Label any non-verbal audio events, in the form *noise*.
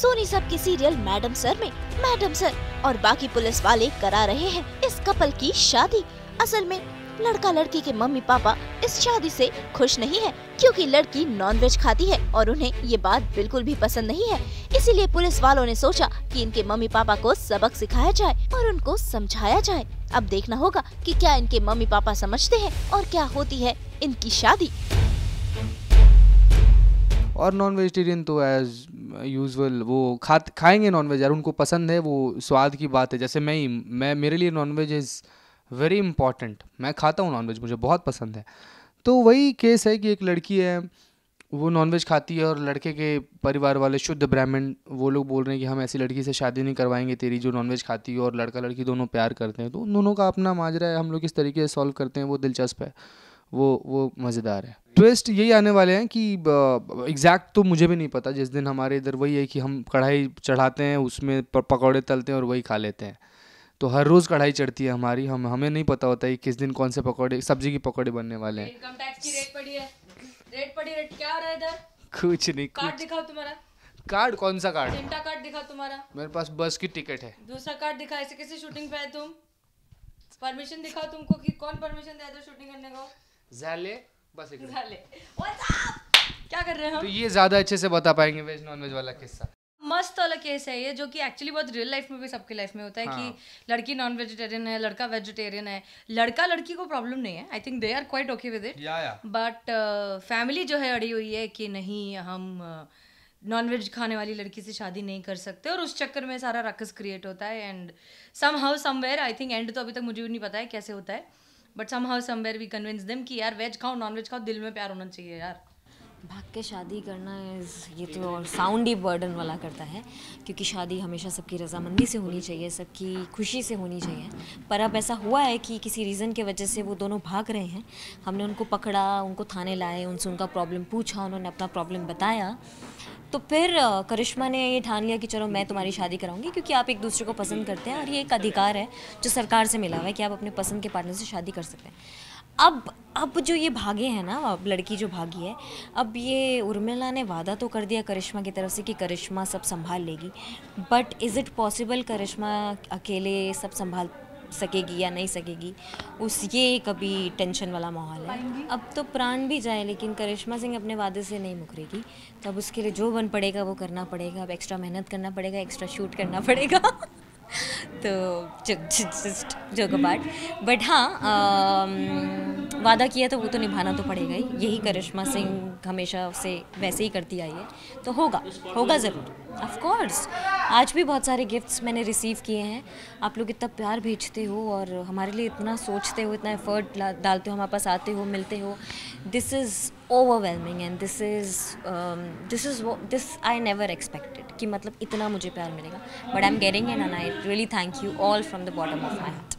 Soni SAB के serial madam sir में madam sir और बाकी पुलिस वाले करा रहे हैं इस कपल की शादी असल में लड़का लड़की के मम्मी पापा इस शादी से खुश नहीं है क्योंकि लड़की नॉनवेज खाती है और उन्हें ये बात बिल्कुल भी पसंद नहीं है इसीलिए पुलिस वालों ने सोचा कि इनके मम्मी पापा को सबक सिखाया जाए और उनको समझाया जाए अब देखना होगा कि क्या इनके मम्मी पापा समझते हैं और क्या होती है इनकी शादी और नॉन वेजिटेरियन तो एज यूजल वो खा खाएंगे नॉनवेज यार उनको पसंद है वो स्वाद की बात है जैसे मैं ही मैं मेरे लिए नॉनवेज इज़ वेरी इंपॉर्टेंट मैं खाता हूँ नॉनवेज मुझे बहुत पसंद है तो वही केस है कि एक लड़की है वो नॉनवेज खाती है और लड़के के परिवार वाले शुद्ध ब्राह्मण वो लोग बोल रहे हैं कि हम ऐसी लड़की से शादी नहीं करवाएंगे तेरी जो नॉनवेज खाती है और लड़का लड़की दोनों प्यार करते हैं तो उन दोनों का अपना माजरा है हम लोग किस तरीके से सॉल्व करते हैं वो दिलचस्प है वो वो मज़ेदार है ट्विस्ट यही आने वाले हैं कि एग्जैक्ट तो मुझे भी नहीं पता जिस दिन हमारे इधर वही है कि हम कढ़ाई चढ़ाते हैं उसमें पकौड़े तलते हैं और वही खा लेते हैं तो हर रोज़ कढ़ाई चढ़ती है हमारी हम हमें नहीं पता होता है किस दिन कौन से पकौड़े सब्जी के पकौड़े बनने वाले हैं कुछ नहीं कार्ड दिखाओ तुम्हारा कार्ड कौन सा कार्ड चिमटा कार्ड दिखा तुम्हारा मेरे पास बस की टिकट है दूसरा कार्ड दिखा ऐसे कैसे शूटिंग पे है तुम परमिशन दिखाओ तुमको कि कौन परमिशन दे दो शूटिंग करने को झाले बस एक झाले क्या कर रहे हैं हम तो ये ज़्यादा अच्छे से बता पाएंगे वेज नॉन वेज वाला किस्सा मस्त वाला केस है ये जो कि एक्चुअली बहुत रियल लाइफ में भी सबके लाइफ में होता है हाँ. कि लड़की नॉन वेजिटेरियन है लड़का वेजिटेरियन है लड़का लड़की को प्रॉब्लम नहीं है I think they are quite okay with it but family जो है अड़ी हुई है कि नहीं हम नॉन uh, वेज खाने वाली लड़की से शादी नहीं कर सकते और उस चक्कर में सारा रकस क्रिएट होता है and somehow somewhere I think and तो अभी तक मुझे भी नहीं पता है कैसे होता है but somehow somewhere we convince them कि यार वेज खाओ नॉन वेज खाओ दिल में प्यार होना चाहिए यार भाग के शादी करना ये तो साउंड ही बर्डन वाला करता है क्योंकि शादी हमेशा सबकी रजामंदी से होनी चाहिए सबकी खुशी से होनी चाहिए पर अब ऐसा हुआ है कि किसी रीज़न के वजह से वो दोनों भाग रहे हैं हमने उनको पकड़ा उनको थाने लाए उनसे उनका प्रॉब्लम पूछा उन्होंने अपना प्रॉब्लम बताया तो फिर करिश्मा ने ये ठान लिया कि चलो मैं तुम्हारी शादी कराऊंगी क्योंकि आप एक दूसरे को पसंद करते हैं और ये एक अधिकार है जो सरकार से मिला हुआ है कि आप अपने पसंद के पार्टनर से शादी कर सकते हैं अब अब जो ये भागे हैं ना अब लड़की जो भागी है अब ये उर्मिला ने वादा तो कर दिया करिश्मा की तरफ से कि करिश्मा सब संभाल लेगी but is it possible Karishma अकेले सब संभाल सकेगी या नहीं सकेगी उस ये कभी टेंशन वाला माहौल है अब तो प्राण भी जाए लेकिन करिश्मा सिंह अपने वादे से नहीं मुकरेगी तो अब उसके लिए जो बन पड़ेगा वो करना पड़ेगा अब एक्स्ट्रा मेहनत करना पड़ेगा एक्स्ट्रा शूट करना पड़ेगा *laughs* तो जस्ट जोक बट हाँ वादा किया तो वो तो निभाना तो पड़ेगा ही यही करिश्मा सिंह हमेशा से वैसे ही करती आई है तो होगा होगा ज़रूर ऑफ कोर्स आज भी बहुत सारे गिफ्ट्स मैंने रिसीव किए हैं आप लोग इतना प्यार भेजते हो और हमारे लिए इतना सोचते हो इतना एफर्ट डालते हो हमारे पास आते हो मिलते हो this is overwhelming and this is this is this I never expected कि मतलब इतना मुझे प्यार मिलेगा but I am getting and I really thank you all from the bottom of my heart